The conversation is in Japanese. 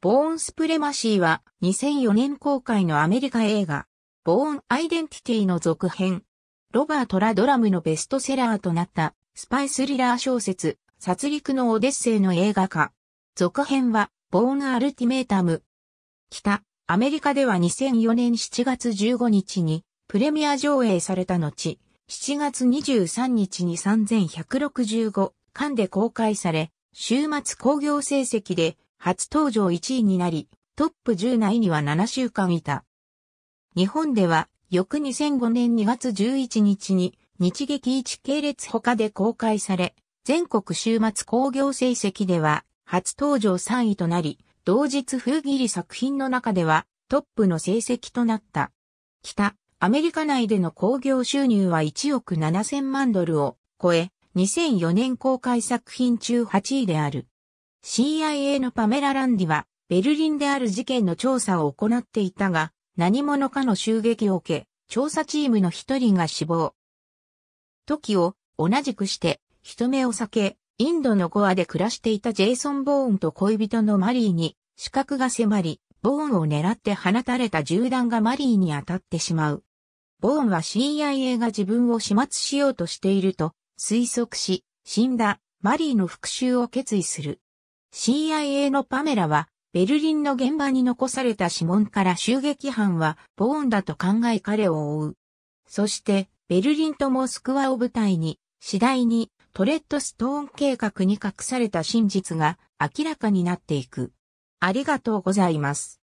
ボーンスプレマシーは2004年公開のアメリカ映画、ボーンアイデンティティの続編、ロバート・ラ・ドラムのベストセラーとなったスパイスリラー小説、殺戮のオデッセイの映画化。続編は、ボーン・アルティメータム。北、アメリカでは2004年7月15日にプレミア上映された後、7月23日に3165巻で公開され、週末興行成績で初登場1位になり、トップ10内には7週間いた。日本では、翌2005年2月11日に、日劇1系列他で公開され、全国週末興行成績では、初登場3位となり、同日封切り作品の中では、トップの成績となった。北、アメリカ内での興行収入は1億7000万ドルを超え、2004年公開作品中8位である。CIA のパメラ・ランディは、ベルリンである事件の調査を行っていたが、何者かの襲撃を受け、調査チームの一人が死亡。時を同じくして、人目を避け、インドのゴアで暮らしていたジェイソン・ボーンと恋人のマリーに、死角が迫り、ボーンを狙って放たれた銃弾がマリーに当たってしまう。ボーンは CIA が自分を始末しようとしていると推測し、死んだマリーの復讐を決意する。CIA のパメラは、ベルリンの現場に残された指紋から襲撃犯はボーンだと考え彼を追う。そして、ベルリンとモスクワを舞台に、次第にトレッドストーン計画に隠された真実が明らかになっていく。ありがとうございます。